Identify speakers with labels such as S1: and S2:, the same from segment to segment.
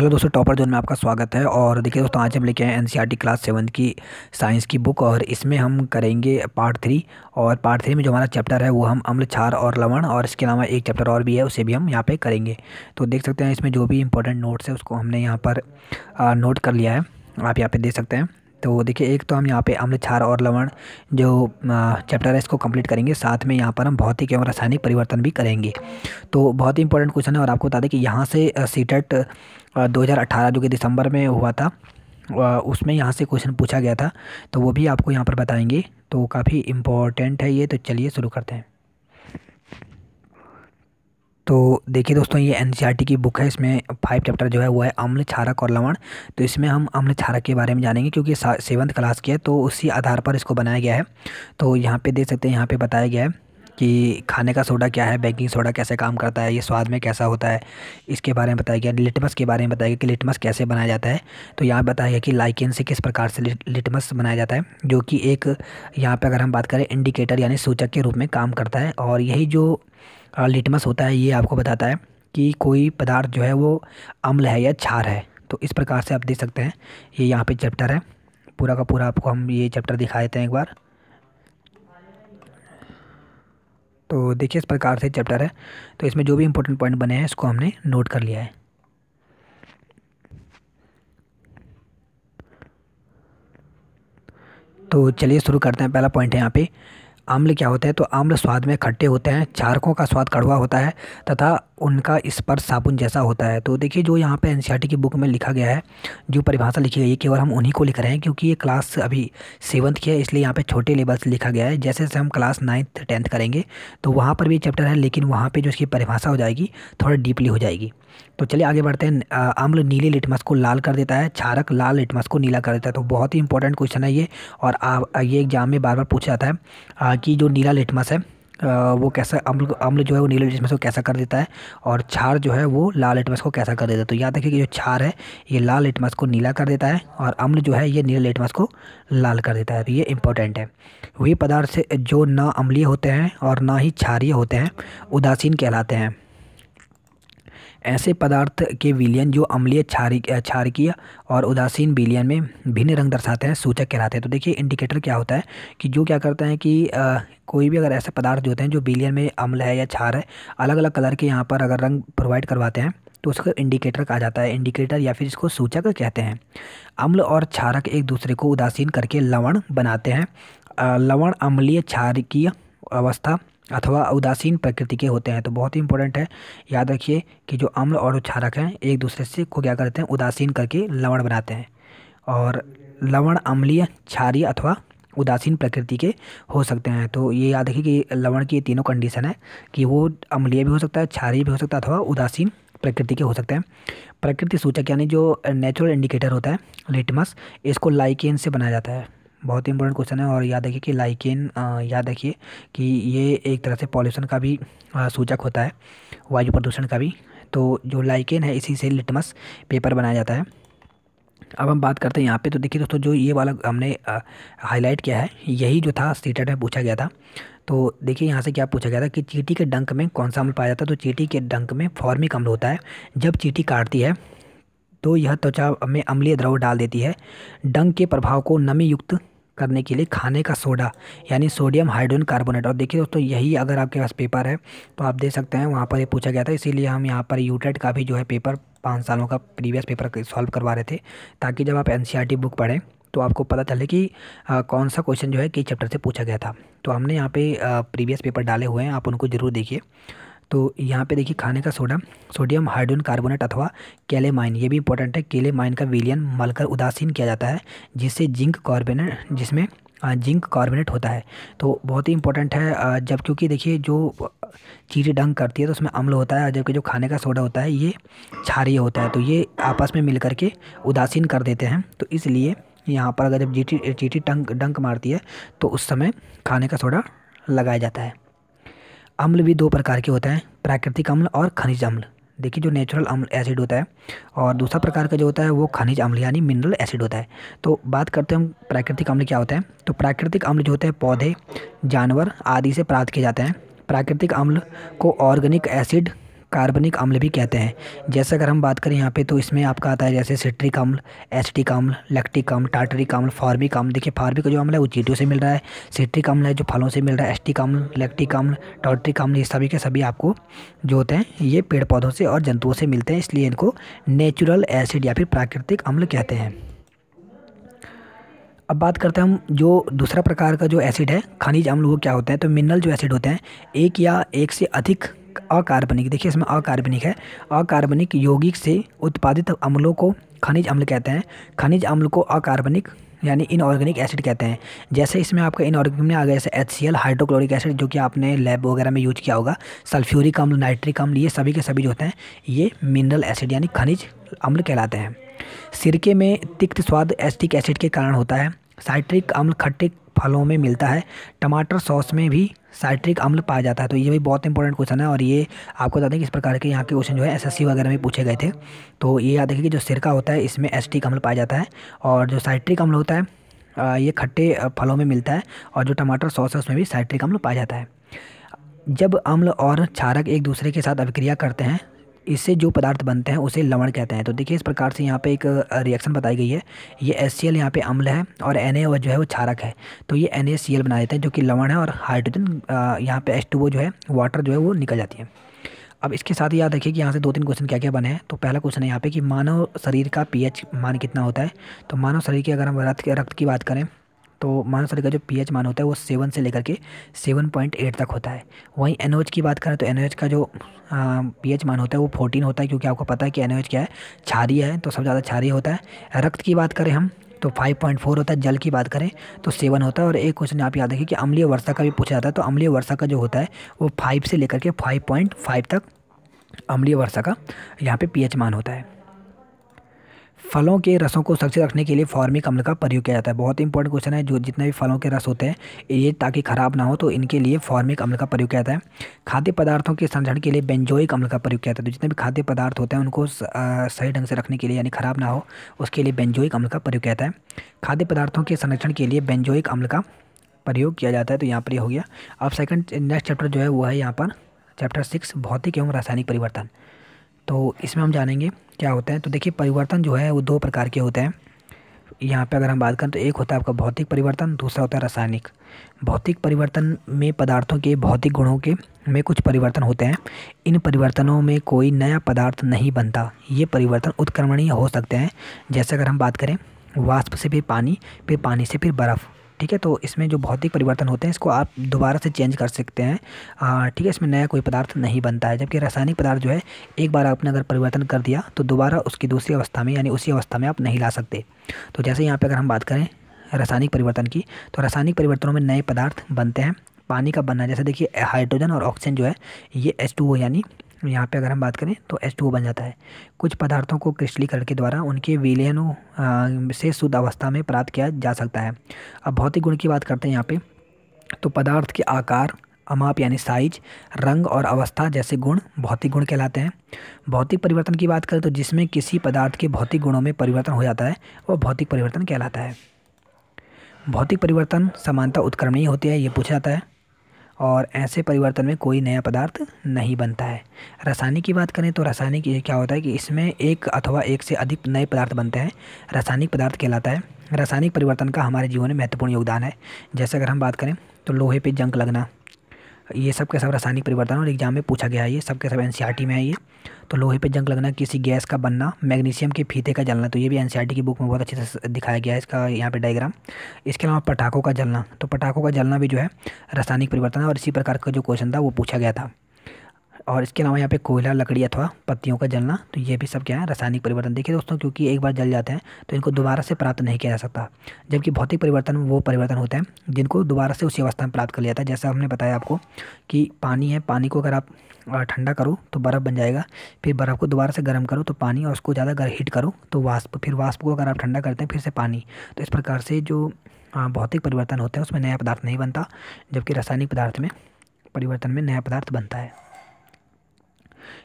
S1: hello दोस्तों topper zone में आपका स्वागत है और देखिए दोस्तों आज हम लेके आए एनसीईआरटी क्लास सेवन की साइंस की बुक और इसमें हम करेंगे पार्ट थ्री और पार्ट थ्री में जो हमारा चैप्टर है वो हम अम्ल छार और लवण और इसके अलावा एक चैप्टर और भी है उसे भी हम यहाँ पे करेंगे तो देख सकते हैं इसमें जो भी इंपॉर्टेंट नोट्स है उसको हमने यहाँ पर नोट कर लिया है आप यहाँ पर देख सकते हैं तो देखिए एक तो हम यहाँ पे अम्ल छार और लवण जो चैप्टर है इसको कंप्लीट करेंगे साथ में यहाँ पर हम भौतिक एवं रासायनिक परिवर्तन भी करेंगे तो बहुत ही इंपॉर्टेंट क्वेश्चन है और आपको बता दें कि यहाँ से सीटेट 2018 e जो कि दिसंबर में हुआ था उसमें यहाँ से क्वेश्चन पूछा गया था तो वो भी आपको यहाँ पर बताएंगे तो काफ़ी इम्पोर्टेंट है ये तो चलिए शुरू करते हैं तो देखिए दोस्तों ये एन e की बुक है इसमें फाइव चैप्टर जो है वो है अम्ल छारक और लवण तो इसमें हम अम्ल छारक के बारे में जानेंगे क्योंकि सेवन्थ क्लास की है तो उसी आधार पर इसको बनाया गया है तो यहाँ पे देख सकते हैं यहाँ पे बताया गया है कि खाने का सोडा क्या है बेकिंग सोडा कैसे काम करता है ये स्वाद में कैसा होता है इसके बारे में बताया गया लिटमस के बारे में बताया गया कि लिटमस कैसे बनाया जाता है तो यहाँ बताया गया कि लाइकेन से किस प्रकार से लिटमस बनाया जाता है जो कि एक यहाँ पर अगर हम बात करें इंडिकेटर यानी सूचक के रूप में काम करता है और यही जो लिटमस होता है ये आपको बताता है कि कोई पदार्थ जो है वो अम्ल है या छार है तो इस प्रकार से आप देख सकते हैं ये यहाँ पे चैप्टर है पूरा का पूरा आपको हम ये चैप्टर दिखा देते हैं एक बार तो देखिए इस प्रकार से चैप्टर है तो इसमें जो भी इंपॉर्टेंट पॉइंट बने हैं इसको हमने नोट कर लिया है तो चलिए शुरू करते हैं पहला पॉइंट है यहाँ पे आम्ल क्या होते हैं तो आम्ल स्वाद में खट्टे होते हैं चारकों का स्वाद कड़वा होता है तथा उनका स्पर्श साबुन जैसा होता है तो देखिए जो यहाँ पे एन की बुक में लिखा गया है जो परिभाषा लिखी गई है केवल हम उन्हीं को लिख रहे हैं क्योंकि ये क्लास अभी सेवन्थ की है इसलिए यहाँ पे छोटे लेवल से लिखा गया है जैसे जैसे हम क्लास नाइन्थ टेंथ करेंगे तो वहाँ पर भी चैप्टर है लेकिन वहाँ पर जो इसकी परिभाषा हो जाएगी थोड़ा डीपली हो जाएगी तो चलिए आगे बढ़ते हैं अम्ल नीले लिटमस को लाल कर देता है क्षारक लाल लिटमस को नीला कर देता है तो बहुत ही इंपॉर्टेंट क्वेश्चन है ये और ये एग्जाम में बार बार पूछा जाता है कि जो नीला लिटमस है वो कैसा अम्ल अम्ल जो है वो नीले लिटमस को कैसा कर देता है और छार जो है वो लाल लिटमस को कैसा कर देता है तो याद रखिए कि जो छार है ये लाल लिटमस को नीला कर देता है और अम्ल जो है ये नीले लिटमस को लाल कर देता है तो ये इंपॉर्टेंट है वे पदार्थ जो ना अम्लीय होते हैं और ना ही क्षारीय होते हैं उदासीन कहलाते हैं ऐसे पदार्थ के विलियन जो अम्लीय क्षारिक क्षारकीय और उदासीन विलियन में भिन्न रंग दर्शाते हैं सूचक कहलाते हैं तो देखिए इंडिकेटर क्या होता है कि जो क्या करते हैं कि आ, कोई भी अगर ऐसे पदार्थ जो होते हैं जो विलियन में अम्ल है या क्षार है अलग अलग कलर के यहाँ पर अगर रंग प्रोवाइड करवाते हैं तो उसको इंडिकेटर कहा जाता है इंडिकेटर या फिर इसको सूचक कहते हैं अम्ल और क्षारक एक दूसरे को उदासीन करके लवण बनाते हैं लवण अम्लीय क्षारकीय अवस्था अथवा उदासीन प्रकृति के होते हैं तो बहुत ही इंपॉर्टेंट है याद रखिए कि जो अम्ल और उच्छारक हैं एक दूसरे से को क्या करते हैं उदासीन करके लवण बनाते हैं और लवण अम्लीय क्षारीय अथवा उदासीन प्रकृति के हो सकते हैं तो ये याद रखिए कि लवण की तीनों कंडीशन है कि वो अम्लीय भी हो सकता है क्षारीय भी हो सकता है अथवा उदासीन प्रकृति के हो सकते हैं प्रकृति सूचक यानी जो नेचुरल इंडिकेटर होता है लिटमस इसको लाइकेन से बनाया जाता है बहुत ही इंपॉर्टेंट क्वेश्चन है और याद रखिए कि लाइकेन याद रखिए कि ये एक तरह से पॉल्यूशन का भी सूचक होता है वायु प्रदूषण का भी तो जो लाइकेन है इसी से लिटमस पेपर बनाया जाता है अब हम बात करते हैं यहाँ पे तो देखिए दोस्तों जो ये वाला हमने हाईलाइट किया है यही जो था सीटेट में पूछा गया था तो देखिए यहाँ से क्या पूछा गया था कि चीटी के डंक में कौन सा अम्ल पाया जाता है तो चीटी के डंक में फॉर्मिक अम्ल होता है जब चीटी काटती है तो यह त्वचा में अम्लीय द्रव डाल देती है डंक के प्रभाव को नमी युक्त करने के लिए खाने का सोडा यानी सोडियम हाइड्रोन कार्बोनेट और देखिए दोस्तों यही अगर आपके पास पेपर है तो आप दे सकते हैं वहाँ पर ये पूछा गया था इसीलिए हम यहाँ पर यूटेट e का भी जो है पेपर पाँच सालों का प्रीवियस पेपर सॉल्व करवा रहे थे ताकि जब आप एन e बुक पढ़ें तो आपको पता चले कि आ, कौन सा क्वेश्चन जो है किस चैप्टर से पूछा गया था तो हमने यहाँ पे प्रीवियस पेपर डाले हुए हैं आप उनको ज़रूर देखिए तो यहाँ पे देखिए खाने का सोडा सोडियम हाइड्रोजन कार्बोनेट अथवा केलेमाइन ये भी इंपॉर्टेंट है केलेमाइन का विलियन मलकर उदासीन किया जाता है जिससे जिंक कार्बोनेट जिसमें जिंक कार्बोनेट होता है तो बहुत ही इंपॉर्टेंट है जब क्योंकि देखिए जो चीज़ें डंग करती है तो उसमें अम्ल होता है जबकि जो खाने का सोडा होता है ये क्षारीय होता है तो ये आपस में मिल करके उदासीन कर देते हैं तो इसलिए यहाँ पर अगर जब चीटी चीटी टंक डंक मारती है तो उस समय खाने का सोडा लगाया जाता है अम्ल भी दो प्रकार के होते हैं प्राकृतिक अम्ल और खनिज अम्ल देखिए जो नेचुरल अम्ल एसिड होता है और दूसरा प्रकार का जो होता है वो खनिज अम्ल यानी मिनरल एसिड होता है तो बात करते हैं हम प्राकृतिक अम्ल क्या होता है तो प्राकृतिक अम्ल जो होते हैं पौधे जानवर आदि से प्राप्त किए जाते हैं प्राकृतिक अम्ल को ऑर्गेनिक एसिड कार्बनिक अम्ल भी कहते हैं जैसे अगर हम बात करें यहाँ पे तो इसमें आपका आता है जैसे सिट्रिक अम्ल एसिटिक अम्ल लैक्टिक अम्ल टाटरिक अम्ल फार्मिक अम्ल देखिए फार्मिक का जो अम्ल है वो चीटों से मिल रहा है सिट्रिक अम्ल है जो फलों से मिल रहा है एस्टिक अम्ल लैक्टिक अम्ल टाटरिक अम्ल ये सभी के सभी आपको जो होते हैं ये पेड़ पौधों से और जंतुओं से मिलते हैं इसलिए इनको नेचुरल एसिड या फिर प्राकृतिक अम्ल कहते हैं अब बात करते हैं हम जो दूसरा प्रकार का जो एसिड है खनिज अम्ल वो क्या होते हैं तो मिनरल जो एसिड होते हैं एक या एक से अधिक अकार्बनिक देखिए इसमें अकार्बनिक है अकार्बनिक यौगिक से उत्पादित अम्लों को खनिज अम्ल कहते हैं खनिज अम्ल को अकार्बनिक यानी इनऑर्गेनिक एसिड कहते हैं जैसे इसमें आपका इनऑर्गेनिक में आ गया जैसे H C L hydrochloric acid जो कि आपने लैब वगैरह में यूज किया होगा सल्फ्यूरिक अम्ल नाइट्रिक अम्ल ये सभी के सभी जो होते हैं ये मिनरल एसिड यानी खनिज अम्ल कहलाते हैं सिरके में तिक्त स्वाद एस्टिक एसिड के कारण होता है साइट्रिक अम्ल खट्टे फलों में मिलता है टमाटर सॉस में भी साइट्रिक अम्ल पाया जाता है तो ये भी बहुत इंपॉर्टेंट क्वेश्चन है और ये आपको बता दें कि इस प्रकार के यहाँ के क्वेश्चन जो है एसएससी वगैरह में पूछे गए थे तो ये याद रखिए कि जो सिरका होता है इसमें एस्टिक अम्ल पाया जाता है और जो साइट्रिक अम्ल होता है ये खट्टे फलों में मिलता है और जो टमाटर सॉस है उसमें भी साइट्रिक अम्ल पाया जाता है जब अम्ल और क्षारक एक दूसरे के साथ अभिक्रिया करते हैं इससे जो पदार्थ बनते हैं उसे लवण कहते हैं तो देखिए इस प्रकार से यहाँ पे एक रिएक्शन बताई गई है ये एस सी एल यहाँ पर अम्ल है और एन ए जो है वो क्षारक है तो ये एन ए सी एल बना देते हैं जो कि लवण है और हाइड्रोजन यहाँ पे एस टू वो जो है वाटर जो है वो निकल जाती है अब इसके साथ याद रखिए कि यहाँ से दो तीन क्वेश्चन क्या क्या बने हैं तो पहला क्वेश्चन है यहाँ पे कि मानव शरीर का पीएच मान कितना होता है तो मानव शरीर की अगर हम रक्त रक्त की बात करें तो शरीर का जो पीएच मान होता है वो सेवन से लेकर के सेवन पॉइंट एट तक होता है वहीं एन की बात करें तो एन का जो पीएच मान होता है वो फोर्टीन होता है क्योंकि आपको पता है कि एन क्या है छारी है तो सबसे ज़्यादा छारी होता है रक्त की बात करें हम तो 5.4 होता है जल की बात करें तो सेवन होता है और एक क्वेश्चन आप याद रखिए कि अम्लीय वर्षा का भी पूछा जाता है तो अम्लीय वर्षा का जो होता है वो फाइव से लेकर के फाइव पॉइंट फाइव तक अम्लीय वर्षा का यहाँ पे पीएच मान होता है फलों के रसों को सुरक्षित रखने के लिए फॉर्मिक अम्ल का प्रयोग किया जाता है बहुत ही इंपॉर्टेंट क्वेश्चन है जो जितने भी फलों के रस होते हैं ये ताकि खराब ना हो तो इनके लिए फॉर्मिक अम्ल का प्रयोग किया जाता है खाद्य पदार्थों के संरक्षण के लिए बेंजोइक अम्ल का प्रयोग किया जाता है तो जितने भी खाद्य पदार्थ होते हैं उनको सही ढंग से रखने के लिए यानी खराब ना हो उसके लिए बेंजोइक अम्ल का प्रयोग किया जाता है खाद्य पदार्थों के संरक्षण के लिए बेंजोइक अम्ल का प्रयोग किया जाता है तो यहाँ पर हो गया अब सेकंड नेक्स्ट चैप्टर जो है वो है यहाँ पर चैप्टर सिक्स भौतिक एवं रासायनिक परिवर्तन तो इसमें हम जानेंगे क्या होता है तो देखिए परिवर्तन जो है वो दो प्रकार के होते हैं यहाँ पे अगर हम बात करें तो एक होता है आपका भौतिक परिवर्तन दूसरा होता है रासायनिक भौतिक परिवर्तन में पदार्थों के भौतिक गुणों के में कुछ परिवर्तन होते हैं इन परिवर्तनों में कोई नया पदार्थ नहीं बनता ये परिवर्तन उत्क्रमणीय हो सकते हैं जैसे अगर हम बात करें वाष्प से फिर पानी फिर पानी से फिर बर्फ़ ठीक है तो इसमें जो भौतिक परिवर्तन होते हैं इसको आप दोबारा से चेंज कर सकते हैं ठीक है इसमें नया कोई पदार्थ नहीं बनता है जबकि रासायनिक पदार्थ जो है एक बार आपने अगर परिवर्तन कर दिया तो दोबारा उसकी दूसरी अवस्था में यानी उसी अवस्था में आप नहीं ला सकते तो जैसे यहाँ पर अगर हम बात करें रासायनिक परिवर्तन की तो रासायनिक परिवर्तनों में नए पदार्थ बनते हैं पानी का बनना जैसे देखिए हाइड्रोजन और ऑक्सीजन जो है ये एच यानी यहाँ पे अगर हम बात करें तो एच बन जाता है कुछ पदार्थों को क्रिस्टलीकरण के द्वारा उनके विलयनों से शुद्ध अवस्था में प्राप्त किया जा सकता है अब भौतिक गुण की बात करते हैं यहाँ पे तो पदार्थ के आकार अमाप यानी साइज रंग और अवस्था जैसे गुण भौतिक गुण कहलाते हैं भौतिक परिवर्तन की बात करें तो जिसमें किसी पदार्थ के भौतिक गुणों में परिवर्तन हो जाता है वह भौतिक परिवर्तन कहलाता है भौतिक परिवर्तन समानता उत्क्रमणीय होती है ये पूछा जाता है और ऐसे परिवर्तन में कोई नया पदार्थ नहीं बनता है रासायनिक की बात करें तो रासायनिक क्या होता है कि इसमें एक अथवा एक से अधिक नए पदार्थ बनते हैं रासायनिक पदार्थ कहलाता है रासायनिक परिवर्तन का हमारे जीवन में महत्वपूर्ण योगदान है जैसे अगर हम बात करें तो लोहे पर जंक लगना ये सब के सब रासायनिक परिवर्तन और एग्जाम में पूछा गया है ये सब के सब एन e में है ये तो लोहे पे जंग लगना किसी गैस का बनना मैग्नीशियम के फीते का जलना तो ये भी एन e की बुक में बहुत अच्छे से दिखाया गया है इसका यहाँ पे डायग्राम इसके अलावा पटाखों का जलना तो पटाखों का जलना भी जो है रासायनिक परिवर्तन और इसी प्रकार का जो क्वेश्चन था वो पूछा गया था और इसके अलावा यहाँ पे कोयला लकड़ी अथवा पत्तियों का जलना तो ये भी सब क्या है रासायनिक परिवर्तन देखिए दोस्तों क्योंकि एक बार जल जाते हैं तो इनको दोबारा से प्राप्त नहीं किया जा सकता जबकि भौतिक परिवर्तन वो परिवर्तन होते हैं जिनको दोबारा से उसी अवस्था में प्राप्त कर लिया जाता है जैसा हमने बताया आपको कि पानी है पानी को अगर आप ठंडा करो तो बर्फ़ बन जाएगा फिर बर्फ़ को दोबारा से गर्म करो तो पानी और उसको ज़्यादा हीट करो तो वाष्प फिर वाष्प को अगर आप ठंडा करते हैं फिर से पानी तो इस प्रकार से जो भौतिक परिवर्तन होते हैं उसमें नया पदार्थ नहीं बनता जबकि रासायनिक पदार्थ में परिवर्तन में नया पदार्थ बनता है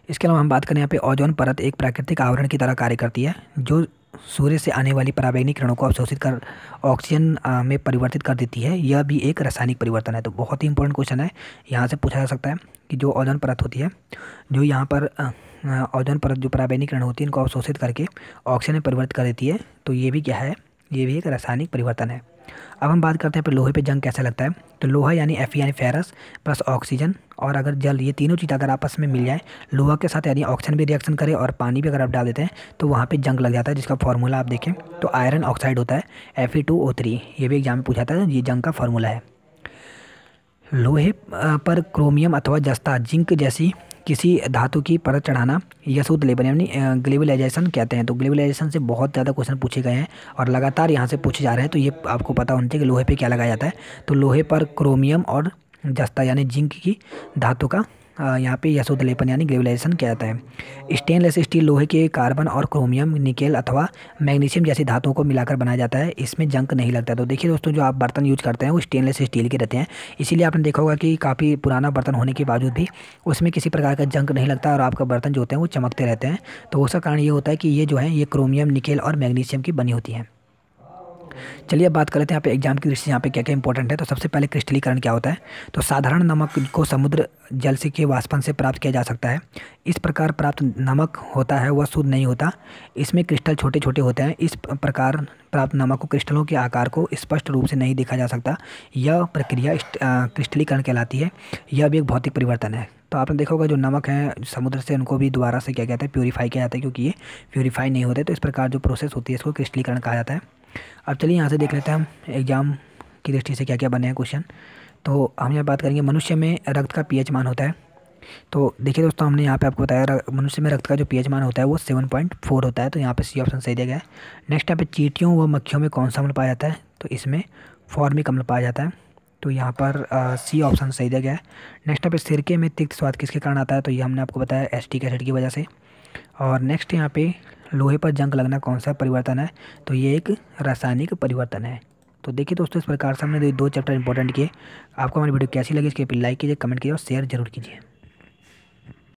S1: इसके अलावा हम बात करें यहाँ पे ओजोन परत एक प्राकृतिक आवरण की तरह कार्य करती है जो सूर्य से आने वाली पराबैंगनी किरणों को अवशोषित कर ऑक्सीजन में परिवर्तित कर देती है यह भी एक रासायनिक परिवर्तन है तो बहुत ही इंपॉर्टेंट क्वेश्चन है यहाँ से पूछा जा सकता है कि जो ओजोन परत होती है जो यहाँ पर ओजोन परत जो पराबैंगनी किरण होती है इनको अवशोषित करके ऑक्सीजन में परिवर्तित कर देती है तो ये भी क्या है ये भी एक रासायनिक परिवर्तन है अब हम बात करते हैं पर लोहे पे जंग कैसा लगता है तो लोहा यानी एफ यानी फेरस प्लस ऑक्सीजन और अगर जल ये तीनों चीज़ अगर आपस में मिल जाए लोहा के साथ यानी ऑक्सीजन भी रिएक्शन करे और पानी भी अगर आप डाल देते हैं तो वहाँ पे जंग लग जाता है जिसका फार्मूला आप देखें तो आयरन ऑक्साइड होता है एफ ये भी एग्जाम में पूछा था ये जंग का फार्मूला है लोहे पर क्रोमियम अथवा जस्ता जिंक जैसी किसी धातु की परत चढ़ाना यह शुद्ध लेबल यानी ग्लेबलाइजेशन कहते हैं तो ग्लेबलाइजेशन से बहुत ज़्यादा क्वेश्चन पूछे गए हैं और लगातार यहाँ से पूछे जा रहे हैं तो ये आपको पता होना चाहिए कि लोहे पर क्या लगाया जाता है तो लोहे पर क्रोमियम और जस्ता यानी जिंक की धातु का यहाँ पे यशोदलेपन यानी ग्रेविलाइजेशन किया जाता है स्टेनलेस स्टील लोहे के कार्बन और क्रोमियम निकेल अथवा मैग्नीशियम जैसी धातुओं को मिलाकर बनाया जाता है इसमें जंक नहीं लगता तो देखिए दोस्तों जो आप बर्तन यूज करते हैं वो स्टेनलेस स्टील के रहते हैं इसीलिए आपने देखा होगा कि काफ़ी पुराना बर्तन होने के बावजूद भी उसमें किसी प्रकार का जंक नहीं लगता और आपका बर्तन जो होते हैं वो चमकते रहते हैं तो उसका कारण ये होता है कि ये जो है ये क्रोमियम निकेल और मैग्नीशियम की बनी होती हैं चलिए अब बात कर लेते हैं यहाँ पे एग्जाम की दृष्टि यहाँ पे क्या क्या इंपॉर्टेंट है तो सबसे पहले क्रिस्टलीकरण क्या होता है तो साधारण नमक को समुद्र जल से के वाष्पन से प्राप्त किया जा सकता है इस प्रकार प्राप्त नमक होता है वह शुद्ध नहीं होता इसमें क्रिस्टल छोटे छोटे होते हैं इस प्रकार प्राप्त नमक को क्रिस्टलों के आकार को स्पष्ट रूप से नहीं देखा जा सकता यह प्रक्रिया क्रिस्टलीकरण कहलाती है यह भी एक भौतिक परिवर्तन है तो आपने देखा होगा जो नमक है समुद्र से उनको भी दोबारा से क्या कहते हैं प्योरीफाई किया जाता है क्योंकि ये प्योरीफाई नहीं होते तो इस प्रकार जो प्रोसेस होती है इसको क्रिस्टलीकरण कहा जाता है अब चलिए यहाँ से देख लेते हैं हम एग्ज़ाम की दृष्टि से क्या क्या बने हैं क्वेश्चन तो हम यहाँ बात करेंगे मनुष्य में रक्त का पीएच मान होता है तो देखिए दोस्तों हमने यहाँ पे आपको बताया मनुष्य में रक्त का जो पीएच मान होता है वो सेवन पॉइंट फोर होता है तो यहाँ पे सी ऑप्शन सही दिया गया है नेक्स्ट यहाँ पे चीटियों व मक्खियों में कौन सा अम्ल पाया जाता है तो इसमें फॉर्मिक अम्ल पाया जाता है तो यहाँ पर सी ऑप्शन सही दिया गया है नेक्स्ट यहाँ पे सिरके में तिक्त स्वाद किसके कारण आता है तो ये हमने आपको बताया एस्टिक एसिड की वजह से और नेक्स्ट यहाँ पे लोहे पर जंग लगना कौन सा परिवर्तन है तो ये एक रासायनिक परिवर्तन है तो देखिए दोस्तों इस प्रकार से हमने दो चैप्टर इंपॉर्टेंट किए आपको हमारी वीडियो कैसी लगी इसके लिए लाइक कीजिए कमेंट कीजिए और शेयर जरूर कीजिए